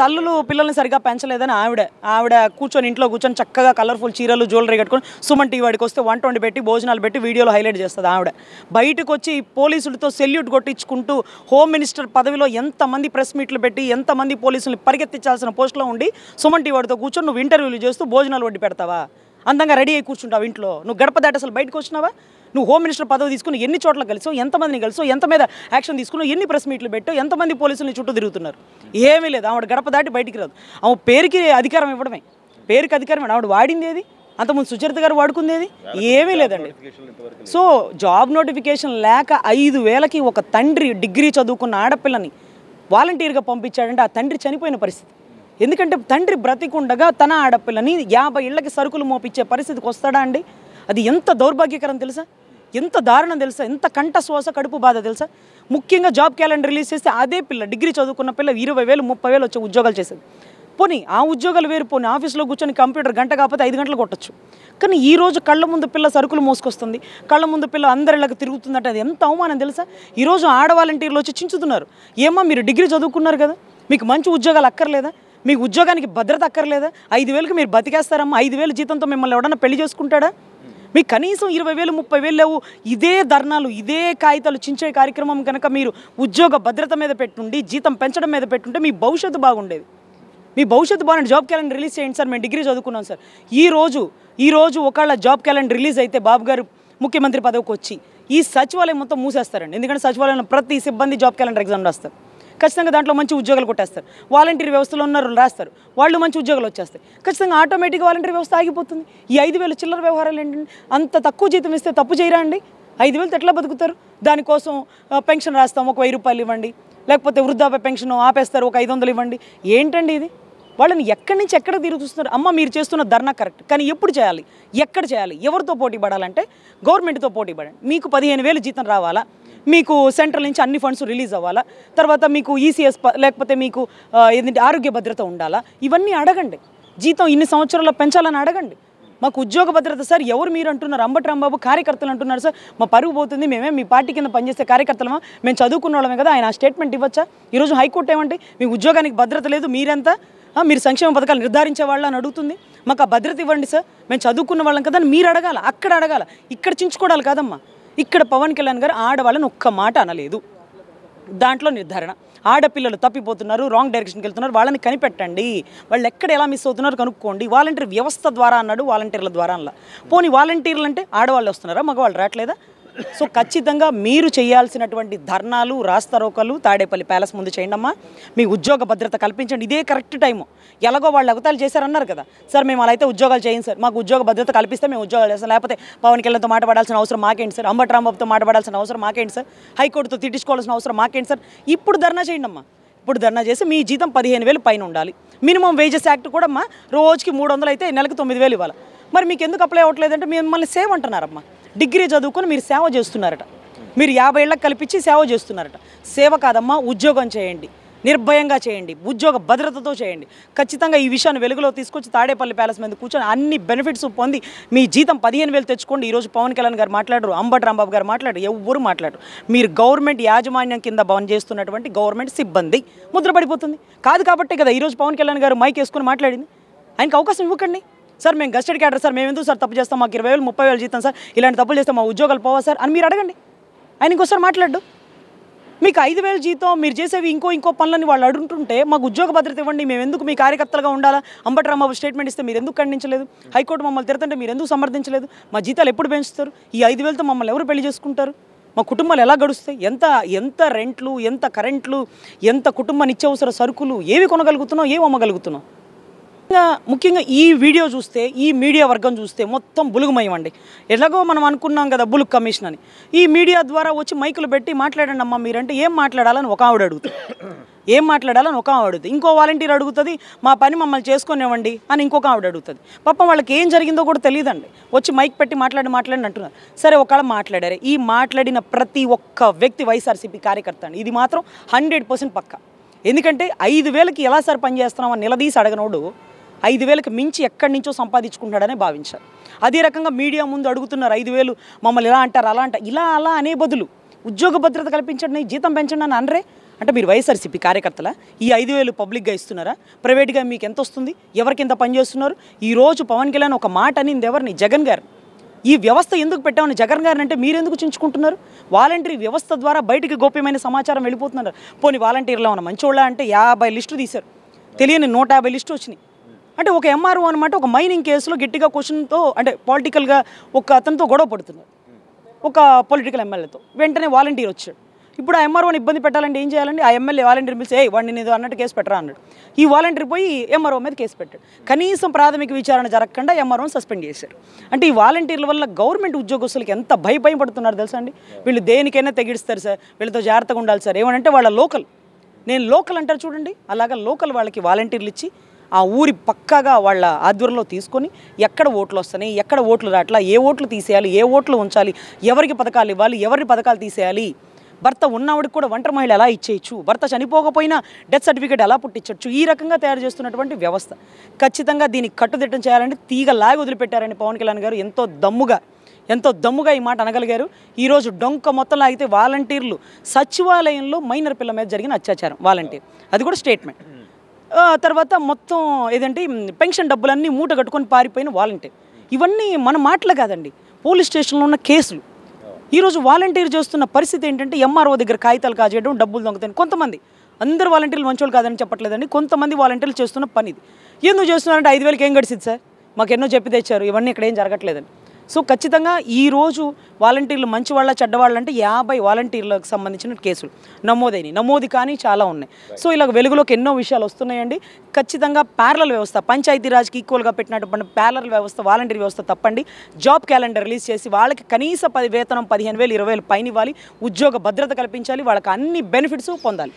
తల్లులు పిల్లల్ని సరిగా పెంచలేదని ఆవిడ ఆవిడ కూర్చొని ఇంట్లో కూర్చొని చక్కగా కలర్ఫుల్ చీరలు జ్యువెలరీ కట్టుకొని సుమన్ టీవీ వాడికి వస్తే వన్ ట్వంటీ పెట్టి భోజనాలు పెట్టి వీడియోలు హైలైట్ చేస్తుంది ఆవిడ బయటకు వచ్చి పోలీసులతో సెల్యూట్ కొట్టించుకుంటూ హోమ్ మినిస్టర్ పదవిలో ఎంతమంది ప్రెస్ మీట్లు పెట్టి ఎంతమంది పోలీసులు పరిగెత్తించాల్సిన పోస్టులో ఉండి సుమన్ టీవీ వాడితో కూర్చొని నువ్వు ఇంటర్వ్యూలు చేస్తూ భోజనాలు వడ్డీ పెడతావా అందంగా రెడీ అయి కూర్చుంటావు ఇంట్లో నువ్వు గడప దాటి అసలు బయటకు వచ్చినావా నువ్వు హోమ్ మినిస్టర్ పదవి తీసుకుని ఎన్ని చోట్ల కలిసో ఎంతమందిని కలిసో ఎంత మీద యాక్షన్ తీసుకున్నావు ఎన్ని ప్రెస్ మీట్లు పెట్టు ఎంతమంది పోలీసులని చుట్టూ తిరుగుతున్నారు ఏమీ లేదు ఆవిడ గడప దాటి బయటికి రాదు ఆమె పేరుకి అధికారం ఇవ్వడమే పేరుకి అధికారం ఆవిడ వాడింది ఏది అంతకుముందు సుచరిత గారు ఏది ఏమీ లేదండి సో జాబ్ నోటిఫికేషన్ లేక ఐదు వేలకి ఒక తండ్రి డిగ్రీ చదువుకున్న ఆడపిల్లని వాలంటీర్గా పంపించాడంటే ఆ తండ్రి చనిపోయిన పరిస్థితి ఎందుకంటే తండ్రి బ్రతికుండగా తన ఆడపిల్లని యాభై ఇళ్లకి సరుకులు మోపించే పరిస్థితికి వస్తాడా అండి అది ఎంత దౌర్భాగ్యకరం తెలుసా ఎంత దారుణం తెలుసా ఎంత కంట శ్వాస కడుపు బాధ తెలుసా ముఖ్యంగా జాబ్ క్యాలెండర్ రిలీజ్ చేస్తే అదే పిల్ల డిగ్రీ చదువుకున్న పిల్ల ఇరవై వేలు ముప్పై వేలు వచ్చే ఉద్యోగాలు చేసేది పోనీ ఆ ఉద్యోగాలు వేరు పోనీ ఆఫీస్లో కూర్చొని కంప్యూటర్ గంట కాకపోతే ఐదు గంటలు కొట్టచ్చు కానీ ఈ రోజు కళ్ళ ముందు పిల్ల సరుకులు మోసుకొస్తుంది కళ్ళ ముందు పిల్ల అందరిలాగా తిరుగుతుందంటే అది ఎంత అవమానం తెలుసా ఈరోజు ఆడవాలంటీర్లు వచ్చి చించుతున్నారు ఏమో మీరు డిగ్రీ చదువుకున్నారు కదా మీకు మంచి ఉద్యోగాలు అక్కర్లేదా మీకు ఉద్యోగానికి భద్రత అక్కర్లేదా ఐదు వేలకు మీరు బతికేస్తారమ్మా ఐదు వేలు జీతంతో మిమ్మల్ని ఎవడన్నా పెళ్లి చేసుకుంటాడా మీకు కనీసం ఇరవై వేలు ముప్పై వేలు లేవు ఇదే ధర్నాలు ఇదే కాగితాలు చించే కార్యక్రమం కనుక మీరు ఉద్యోగ భద్రత మీద పెట్టుండి జీతం పెంచడం మీద పెట్టుంటే మీ భవిష్యత్తు బాగుండేది మీ భవిష్యత్తు బాగుండే జాబ్ క్యాలెండర్ రిలీజ్ చేయండి సార్ మేము డిగ్రీ చదువుకున్నాం సార్ ఈ రోజు ఈ రోజు ఒకళ్ళ జాబ్ క్యాలెండర్ రిలీజ్ అయితే బాబు గారు ముఖ్యమంత్రి పదవికి వచ్చి ఈ సచివాలయం మొత్తం మూసేస్తారండి ఎందుకంటే సచివాలయంలో ప్రతి సిబ్బంది జాబ్ క్యాలెండర్ ఎగ్జామ్ రాస్తారు ఖచ్చితంగా దాంట్లో మంచి ఉద్యోగాలు కొట్టేస్తారు వాలంటీర్ వ్యవస్థలో ఉన్నారు రాస్తారు వాళ్ళు మంచి ఉద్యోగాలు వచ్చేస్తాయి ఖచ్చితంగా ఆటోమేటిక్ వాలంటీర్ వ్యవస్థ ఆగిపోతుంది ఈ ఐదు వేల చిల్లర వ్యవహారాలు ఏంటంటే అంత తక్కువ జీతం ఇస్తే తప్పు చేయరా అండి ఐదు వేలు ఎట్లా బతుకుతారు దానికోసం పెన్షన్ రాస్తాం ఒక వెయ్యి రూపాయలు ఇవ్వండి లేకపోతే వృద్ధాప్య పెన్షన్ ఆపేస్తారు ఒక ఐదు వందలు ఇవ్వండి ఏంటండి ఇది వాళ్ళని ఎక్కడి నుంచి ఎక్కడ తిరుగుతున్నారు అమ్మ మీరు చేస్తున్న ధర్నా కరెక్ట్ కానీ ఎప్పుడు చేయాలి ఎక్కడ చేయాలి ఎవరితో పోటీ పడాలంటే గవర్నమెంట్తో పోటీ పడండి మీకు పదిహేను వేలు జీతం రావాలా మీకు సెంట్రల్ నుంచి అన్ని ఫండ్స్ రిలీజ్ అవ్వాలా తర్వాత మీకు ఈసీఎస్ లేకపోతే మీకు ఏంటంటే ఆరోగ్య భద్రత ఉండాలా ఇవన్నీ అడగండి జీతం ఇన్ని సంవత్సరాల్లో పెంచాలని అడగండి మాకు ఉద్యోగ భద్రత సార్ ఎవరు మీరు అంటున్నారు అంబటి రాంబాబు కార్యకర్తలు అంటున్నారు సార్ మా పరుగు పోతుంది మేమే మీ పార్టీ కింద పనిచేసే కార్యకర్తలమా మేము చదువుకున్న వాళ్ళమే కదా ఆయన స్టేట్మెంట్ ఇవ్వచ్చా ఈరోజు హైకోర్టు ఏమంటే మీ ఉద్యోగానికి భద్రత లేదు మీరెంత మీరు సంక్షేమ పథకాలు నిర్ధారించే వాళ్ళు అని అడుగుతుంది మాకు ఆ భద్రత ఇవ్వండి సార్ మేము చదువుకున్న వాళ్ళం కదా మీరు అడగాల అక్కడ అడగాల ఇక్కడ చించుకోవడాలి కాదమ్మా ఇక్కడ పవన్ కళ్యాణ్ గారు ఆడవాళ్ళని ఒక్క మాట అనలేదు దాంట్లో నిర్ధారణ ఆడపిల్లలు తప్పిపోతున్నారు రాంగ్ డైరెక్షన్కి వెళ్తున్నారు వాళ్ళని కనిపెట్టండి వాళ్ళు ఎక్కడ ఎలా మిస్ అవుతున్నారు కనుక్కోండి వాలంటీర్ వ్యవస్థ ద్వారా అన్నాడు వాలంటీర్ల ద్వారా అలా పోనీ వాలంటీర్లు అంటే ఆడవాళ్ళు వస్తున్నారా మగవాళ్ళు రావట్లేదా సో ఖచ్చితంగా మీరు చేయాల్సినటువంటి ధర్నాలు రాస్తారోకలు తాడేపల్లి ప్యాలెస్ ముందు చేయండి అమ్మా మీ ఉద్యోగ భద్రత కల్పించండి ఇదే కరెక్ట్ టైము ఎలాగో వాళ్ళు ఎగతాలు చేశారన్నారు కదా సార్ మేము అలా అయితే ఉద్యోగాలు చేయండి సార్ మాకు ఉద్యోగ భద్రత కల్పిస్తే మేము ఉద్యోగాలు చేస్తాం లేకపోతే పవన్ కళ్యాణ్తో మాట్లాడాల్సిన అవసరం మాకేంటి సార్ అంబట్ రాంబాబుతో మాట్లాడాల్సిన అవసరం మాకేంటి సార్ హైకోర్టుతో తిట్టించుకోవాల్సిన అవసరం మాకేంటి సార్ ఇప్పుడు ధర్నా చేయండి అమ్మా ఇప్పుడు ధర్నా చేసి మీ జీతం పదిహేను వేలు పైన ఉండాలి మినిమం వేజెస్ యాక్ట్ కూడా అమ్మా రోజుకి మూడు అయితే నెలకు తొమ్మిది వేలు ఇవ్వాలి మరి మీకు ఎందుకు అప్లై అవ్వట్లేదంటే మిమ్మల్ని సేవ్ అంటున్నారమ్మా డిగ్రీ చదువుకొని మీరు సేవ చేస్తున్నారట మీరు యాభై ఏళ్ళకి కల్పించి సేవ చేస్తున్నారట సేవ కాదమ్మా ఉద్యోగం చేయండి నిర్భయంగా చేయండి ఉద్యోగ భద్రతతో చేయండి ఖచ్చితంగా ఈ విషయాన్ని వెలుగులో తీసుకొచ్చి తాడేపల్లి ప్యాలెస్ మీద కూర్చొని అన్ని బెనిఫిట్స్ పొంది మీ జీతం పదిహేను వేలు తెచ్చుకోండి ఈరోజు పవన్ కళ్యాణ్ గారు మాట్లాడరు అంబట్ రాంబాబు గారు మాట్లాడరు ఎవ్వరు మాట్లాడరు మీరు గవర్నమెంట్ యాజమాన్యం కింద భవన్ చేస్తున్నటువంటి గవర్నమెంట్ సిబ్బంది ముద్రపడిపోతుంది కాదు కాబట్టి కదా ఈరోజు పవన్ కళ్యాణ్ గారు మైక్ వేసుకొని మాట్లాడింది ఆయనకు అవకాశం ఇవ్వకండి సార్ మేము గస్టెడ్ క్యాడర్ సార్ మేము ఎందుకు సార్ తప్పు చేస్తాం మాకు ఇరవై వేలు ముప్పై వేలు జీతం సార్ ఇలాంటి తప్పులు చేస్తే మా ఉద్యోగాలు పోవా సార్ అని మీరు అడగండి ఆయన ఇంకోసారి మాట్లాడు మీకు ఐదు వేలు జీతం మీరు చేసేవి ఇంకో ఇంకో పనులని వాళ్ళు అడుగుంటుంటే మాకు ఉద్యోగ భద్రత ఇవ్వండి మేము ఎందుకు మీ కార్యకర్తలుగా ఉండాలా అంబటరామ స్టేట్మెంట్ ఇస్తే మీరు ఎందుకు ఖండించలేదు హైకోర్టు మమ్మల్ని తిరుతుంటే మీరు ఎందుకు సమర్థించలేదు మా జీతాలు ఎప్పుడు పెంచుతారు ఈ ఐదు వేలతో మమ్మల్ని ఎవరు పెళ్లి చేసుకుంటారు మా కుటుంబాలు ఎలా గడుస్తాయి ఎంత ఎంత రెంట్లు ఎంత కరెంట్లు ఎంత కుటుంబ నిత్యవసర సరుకులు ఏవి కొనగలుగుతున్నావు ఏమి అమ్మగలుగుతున్నావు ముఖ్యంగా ఈ వీడియో చూస్తే ఈ మీడియా వర్గం చూస్తే మొత్తం బులుగుమయం అండి ఎలాగో మనం అనుకున్నాం కదా బులుగు కమిషన్ అని ఈ మీడియా ద్వారా వచ్చి మైకులు పెట్టి మాట్లాడండి అమ్మా మీరంటే ఏం మాట్లాడాలని ఒక ఆవిడ అడుగుతుంది ఏం మాట్లాడాలని ఒక ఆవిడ అడుగుతుంది ఇంకో వాలంటీర్ అడుగుతుంది మా పని మమ్మల్ని చేసుకునేవ్వండి అని ఇంకొక ఆవిడ అడుగుతుంది పాపం వాళ్ళకి ఏం జరిగిందో కూడా తెలియదండి వచ్చి మైక్ పెట్టి మాట్లాడి మాట్లాడి అంటున్నారు సరే ఒకవేళ మాట్లాడారు ఈ మాట్లాడిన ప్రతి ఒక్క వ్యక్తి వైఎస్ఆర్సీపీ కార్యకర్త అండి ఇది మాత్రం హండ్రెడ్ పర్సెంట్ పక్క ఎందుకంటే ఐదు వేలకి ఎలా సార్ పనిచేస్తున్నామని నిలదీసి అడగనోడు ఐదు వేలకు మించి ఎక్కడి నుంచో సంపాదించుకుంటాడనే భావించారు అదే రకంగా మీడియా ముందు అడుగుతున్నారు ఐదు వేలు మమ్మల్ని ఇలా అంటారు అలా అంటారు ఇలా అలా అనే బదులు ఉద్యోగ భద్రత కల్పించండి జీతం పెంచండి అని అనరే అంటే మీరు వైఎస్ఆర్సీపీ కార్యకర్తల ఈ ఐదు వేలు పబ్లిక్గా ఇస్తున్నారా ప్రైవేట్గా మీకు ఎంత వస్తుంది ఎవరికి ఎంత పనిచేస్తున్నారు ఈరోజు పవన్ కళ్యాణ్ ఒక మాట అనింది ఎవరిని జగన్ గారు ఈ వ్యవస్థ ఎందుకు పెట్టామని జగన్ గారిని అంటే మీరెందుకు చించుకుంటున్నారు వాలంటీర్ వ్యవస్థ ద్వారా బయటికి గోప్యమైన సమాచారం వెళ్ళిపోతున్నారు పోనీ వాలంటీర్లో ఉన్న మంచోళ్ళ అంటే యాభై లిస్టు తీశారు తెలియని నూట యాభై లిస్టు వచ్చినాయి అంటే ఒక ఎంఆర్ఓ అనమాట ఒక మైనింగ్ కేసులో గట్టిగా క్వశ్చన్తో అంటే పొలిటికల్గా ఒక అతనితో గొడవ పడుతున్నారు ఒక పొలిటికల్ ఎమ్మెల్యేతో వెంటనే వాలంటీర్ వచ్చాడు ఇప్పుడు ఆ ఎంఆర్ఓని ఇబ్బంది పెట్టాలంటే ఏం చేయాలండి ఆ ఎమ్మెల్యే వాలంటీర్ పిలిచి ఏ వాడిని నేను అన్నట్టు కేసు పెట్టరా అన్నాడు ఈ వాలంటీర్ పోయి ఎంఆర్ఓ మీద కేసు పెట్టాడు కనీసం ప్రాథమిక విచారణ జరగకుండా ఎంఆర్ఓని సస్పెండ్ చేశారు అంటే ఈ వాలంటీర్ల వల్ల గవర్నమెంట్ ఉద్యోగస్తులకి ఎంత భయపడి పడుతున్నారు తెలుసా అండి వీళ్ళు దేనికైనా తెగిడిస్తారు సార్ వీళ్ళతో జాగ్రత్తగా ఉండాలి సార్ ఏమంటే వాళ్ళ లోకల్ నేను లోకల్ అంటారు చూడండి అలాగా లోకల్ వాళ్ళకి వాలంటీర్లు ఇచ్చి ఆ ఊరి పక్కాగా వాళ్ళ ఆధ్వర్యంలో తీసుకొని ఎక్కడ ఓట్లు వస్తున్నాయి ఎక్కడ ఓట్లు రాట్లా ఏ ఓట్లు తీసేయాలి ఏ ఓట్లు ఉంచాలి ఎవరికి పథకాలు ఇవ్వాలి ఎవరి పథకాలు తీసేయాలి భర్త ఉన్నవాడికి కూడా ఒంటరి మహిళ ఎలా ఇచ్చేయచ్చు భర్త చనిపోకపోయినా డెత్ సర్టిఫికేట్ ఎలా పుట్టించవచ్చు ఈ రకంగా తయారు చేస్తున్నటువంటి వ్యవస్థ ఖచ్చితంగా దీన్ని కట్టుదిట్టం చేయాలంటే తీగ లాగి వదిలిపెట్టారని పవన్ కళ్యాణ్ గారు ఎంతో దమ్ముగా ఎంతో దమ్ముగా ఈ మాట అనగలిగారు ఈరోజు డొంక మొత్తం లాగితే వాలంటీర్లు సచివాలయంలో మైనర్ పిల్ల మీద జరిగిన అత్యాచారం వాలంటీర్ అది కూడా స్టేట్మెంట్ తర్వాత మొత్తం ఏదంటే పెన్షన్ డబ్బులన్నీ మూట కట్టుకొని పారిపోయిన వాలంటీర్ ఇవన్నీ మన మాటలు కాదండి పోలీస్ స్టేషన్లో ఉన్న కేసులు ఈరోజు వాలంటీర్ చేస్తున్న పరిస్థితి ఏంటంటే ఎంఆర్ఓ దగ్గర కాగితాలు కాజేయడం డబ్బులు దొంగతాయి కొంతమంది అందరు వాలంటీర్లు మంచోళ్ళు కాదని చెప్పట్లేదండి కొంతమంది వాలంటీర్లు చేస్తున్న పని ఇది ఎందుకు చేస్తున్నారంటే ఐదు వేలకి ఏం గడిచింది సార్ మాకు ఎన్నో చెప్పి తెచ్చారు ఇవన్నీ ఇక్కడ ఏం జరగట్లేదండి సో ఖచ్చితంగా ఈరోజు వాలంటీర్లు మంచి వాళ్ళ చెడ్డవాళ్ళు అంటే యాభై వాలంటీర్లకు సంబంధించిన కేసులు నమోదైనవి నమోదు కానీ చాలా ఉన్నాయి సో ఇలా వెలుగులోకి ఎన్నో విషయాలు వస్తున్నాయండి ఖచ్చితంగా ప్యారల వ్యవస్థ పంచాయతీరాజ్కి ఈక్వల్గా పెట్టినటువంటి ప్యారల వ్యవస్థ వాలంటీర్ వ్యవస్థ తప్పండి జాబ్ క్యాలెండర్ రిలీజ్ చేసి వాళ్ళకి కనీస పది వేతనం పదిహేను వేలు ఇరవై వేలు పైన ఇవ్వాలి ఉద్యోగ భద్రత కల్పించాలి వాళ్ళకి అన్ని బెనిఫిట్స్ పొందాలి